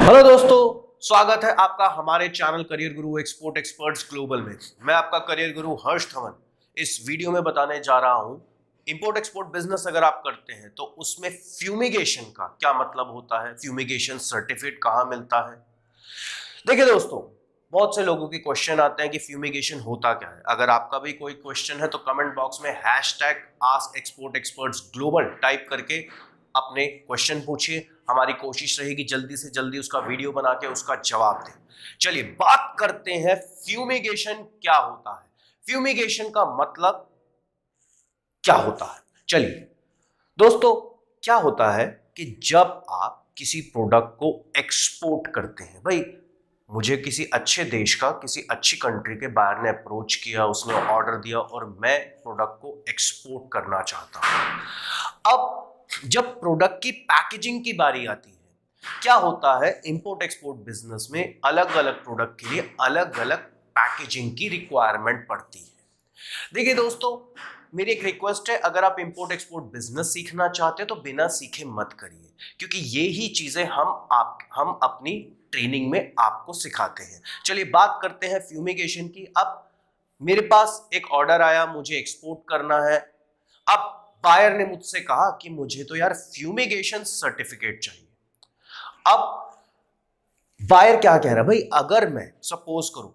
hello दोस्तों स्वागत है आपका हमारे channel career Guru export experts global में मैं आपका करियर गुरु हर्ष धवन इस वीडियो में बताने जा रहा हूं इंपोर्ट एक्सपोर्ट बिजनेस अगर आप करते हैं तो उसमें फ्यूमिगेशन का क्या मतलब होता है फ्यूमिगेशन सर्टिफिकेट कहाँ मिलता है देखिए दोस्तों बहुत से लोगों के क्वेश्चन आते हैं कि फ्यूमिगेशन होता क्या है अगर आपका भी कोई क्वेश्चन है तो कमेंट बॉक्स में hash tag ask export experts global type करके अपने क्वेश्चन पूछिए हमारी कोशिश रहेगी जल्दी से जल्दी उसका वीडियो बना के उसका जवाब दें चलिए बात करते हैं फ्यूमिगेशन क्या होता है फ्यूमिगेशन का मतलब क्या होता है चलिए दोस्तों क्या होता है कि जब आप किसी प्रोडक्ट को एक्सपोर्ट करते हैं भाई मुझे किसी अच्छे देश का किसी अच्छी कंट्री के बाहर ने अप्रोच किया उसने ऑर्डर दिया और मैं प्रोडक्ट को एक्सपोर्ट करना चाहता हूं अब जब प्रोडक्ट की पैकेजिंग की बारी आती है क्या होता है इंपोर्ट एक्सपोर्ट बिजनेस में अलग अलग प्रोडक्ट के लिए अलग अलग पैकेजिंग की रिक्वायरमेंट पड़ती है देखिए दोस्तों मेरी एक रिक्वेस्ट है अगर आप इंपोर्ट एक्सपोर्ट बिजनेस सीखना चाहते हैं तो बिना सीखे मत करिए क्योंकि ये ही चीज़ें हम आप हम अपनी ट्रेनिंग में आपको सिखाते हैं चलिए बात करते हैं फ्यूमिगेशन की अब मेरे पास एक ऑर्डर आया मुझे एक्सपोर्ट करना है अब बायर ने मुझसे कहा कि मुझे तो यार फ्यूमिगेशन सर्टिफिकेट चाहिए अब बायर क्या कह रहा है भाई अगर मैं सपोज करूं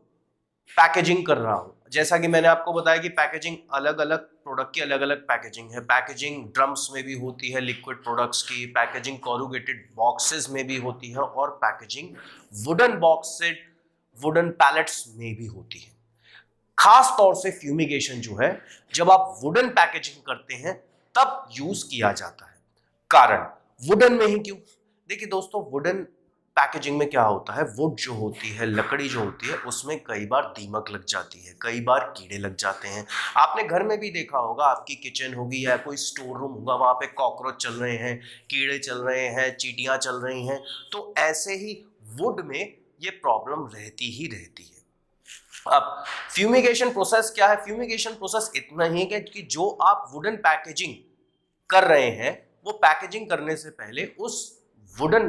पैकेजिंग कर रहा हूं जैसा कि मैंने आपको बताया कि पैकेजिंग अलग अलग प्रोडक्ट की अलग अलग पैकेजिंग है पैकेजिंग ड्रम्स में भी होती है लिक्विड प्रोडक्ट्स की पैकेजिंग कॉरुगेटेड बॉक्सेस में भी होती है और packaging wooden boxed wooden pallets में भी होती है खास तौर से फ्यूमिगेशन जो है जब आप वुडन पैकेजिंग करते हैं तब यूज किया जाता है कारण वुडन में ही क्यों देखिए दोस्तों वुडन पैकेजिंग में क्या होता है वुड जो होती है लकड़ी जो होती है उसमें कई बार दीमक लग जाती है कई बार कीड़े लग जाते हैं आपने घर में भी देखा होगा आपकी किचन होगी या कोई स्टोर रूम होगा वहाँ पे कॉकरोच चल रहे हैं कीड़े चल रहे हैं चीटियाँ चल रही हैं तो ऐसे ही वुड में ये प्रॉब्लम रहती ही रहती है अब फ्यूमिगेशन प्रोसेस क्या है फ्यूमिगेशन प्रोसेस इतना ही है कि जो आप वुडन पैकेजिंग कर रहे हैं वो पैकेजिंग करने से पहले उस वुडन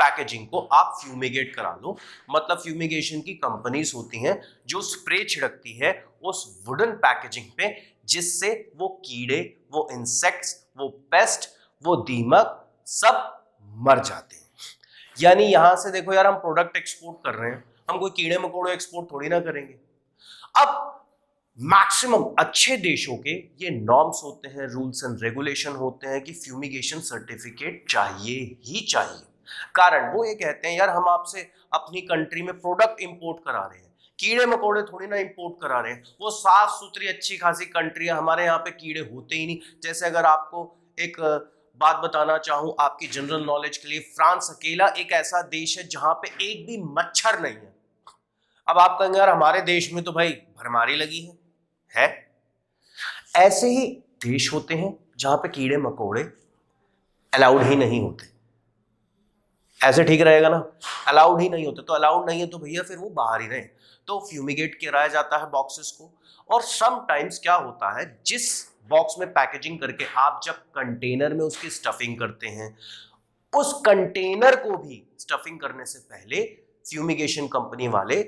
पैकेजिंग को आप फ्यूमिगेट करा लो मतलब फ्यूमिगेशन की कंपनीज होती हैं जो स्प्रे छिड़कती है उस वुडन पैकेजिंग पे जिससे वो कीड़े वो इंसेक्ट्स वो पेस्ट वो दीमक सब मर जाते हैं यानी यहाँ से देखो यार हम प्रोडक्ट एक्सपोर्ट कर रहे हैं हम कोई कीड़े मकोड़े एक्सपोर्ट थोड़ी ना करेंगे अब मैक्सिमम अच्छे देशों के ये नॉर्म्स होते हैं रूल्स एंड रेगुलेशन होते हैं कि फ्यूमिगेशन सर्टिफिकेट चाहिए ही चाहिए कारण वो ये कहते हैं यार हम आपसे अपनी कंट्री में प्रोडक्ट इंपोर्ट करा रहे हैं कीड़े मकोड़े थोड़ी ना इंपोर्ट करा रहे हैं वो साफ सुथरी अच्छी खासी कंट्री है हमारे यहाँ पे कीड़े होते ही नहीं जैसे अगर आपको एक बात बताना चाहूँ आपकी जनरल नॉलेज के लिए फ्रांस अकेला एक ऐसा देश है जहाँ पे एक भी मच्छर नहीं है अब आप कहेंगे यार हमारे देश में तो भाई भरमारी लगी है है ऐसे ही देश होते हैं जहां पे कीड़े मकोड़े अलाउड ही नहीं होते ऐसे ठीक रहेगा ना अलाउड ही नहीं होते तो अलाउड नहीं है तो भैया फिर वो बाहर ही रहे तो फ्यूमिगेट कराया जाता है बॉक्सेस को और समटाइम्स क्या होता है जिस बॉक्स में पैकेजिंग करके आप जब कंटेनर में उसकी स्टफिंग करते हैं उस कंटेनर को भी स्टफिंग करने से पहले फ्यूमिगेशन कंपनी वाले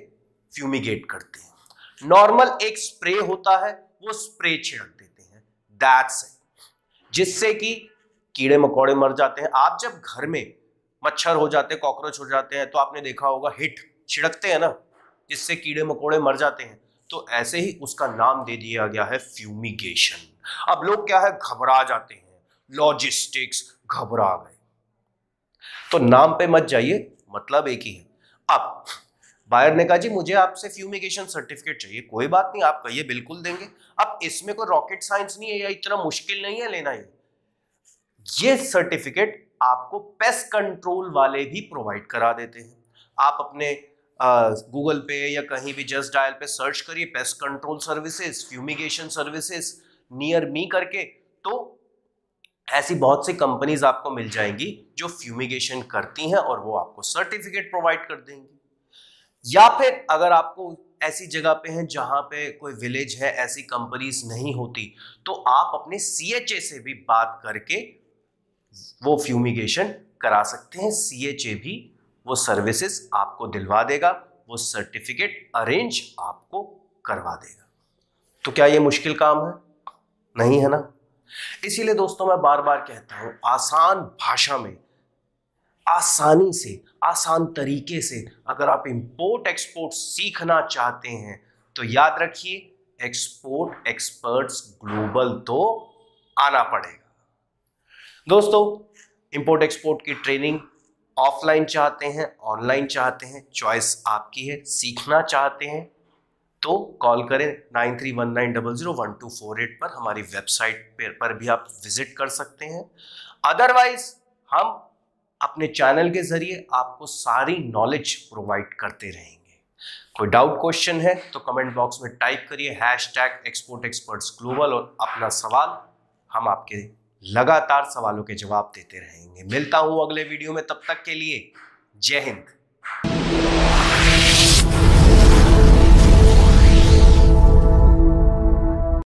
फ्यूमिगेट करते हैं नॉर्मल एक स्प्रे होता है वो स्प्रे छिड़क देते हैं दैट्स इट जिससे कि कीड़े मकोड़े मर जाते हैं आप जब घर में मच्छर हो जाते हैं कॉकरोच हो जाते हैं तो आपने देखा होगा हिट छिड़कते हैं ना जिससे कीड़े मकोड़े मर जाते हैं तो ऐसे ही उसका नाम दे दिया गया है फ्यूमिगेशन अब लोग क्या है घबरा जाते हैं लॉजिस्टिक्स घबरा गए तो नाम पे मत जाइए मतलब एक ही है अब बायर ने कहा जी मुझे आपसे फ्यूमिगेशन सर्टिफिकेट चाहिए कोई बात नहीं आप कहिए बिल्कुल देंगे अब इसमें कोई रॉकेट साइंस नहीं है या इतना मुश्किल नहीं है लेना ये ये सर्टिफिकेट आपको पेस्ट कंट्रोल वाले भी प्रोवाइड करा देते हैं आप अपने गूगल पे या कहीं भी जस्ट डायल पे सर्च करिए pest control services fumigation services near me करके तो ऐसी बहुत सी कंपनीज आपको मिल जाएंगी जो फ्यूमिगेशन करती हैं और वो आपको सर्टिफिकेट प्रोवाइड कर देंगी या फिर अगर आपको ऐसी जगह पे हैं जहाँ पे कोई विलेज है ऐसी कंपनीज नहीं होती तो आप अपने सी एच ए से भी बात करके वो फ्यूमिगेशन करा सकते हैं सी एच ए भी वो सर्विसेज आपको दिलवा देगा वो सर्टिफिकेट अरेंज आपको करवा देगा तो क्या ये मुश्किल काम है नहीं है ना इसीलिए दोस्तों मैं बार बार कहता हूं आसान भाषा में आसानी से आसान तरीके से अगर आप इंपोर्ट एक्सपोर्ट सीखना चाहते हैं तो याद रखिए एक्सपोर्ट एक्सपर्ट्स ग्लोबल तो आना पड़ेगा दोस्तों इंपोर्ट एक्सपोर्ट की ट्रेनिंग ऑफलाइन चाहते हैं ऑनलाइन चाहते हैं चॉइस आपकी है सीखना चाहते हैं तो कॉल करें nine three one nine double zero one two four eight पर हमारी वेबसाइट पर भी आप विजिट कर सकते हैं अदरवाइज हम अपने चैनल के ज़रिए आपको सारी नॉलेज प्रोवाइड करते रहेंगे कोई डाउट क्वेश्चन है तो कमेंट बॉक्स में टाइप करिए hash tag export experts global और अपना सवाल हम आपके लगातार सवालों के जवाब देते रहेंगे मिलता हूँ अगले वीडियो में तब तक के लिए जय हिंद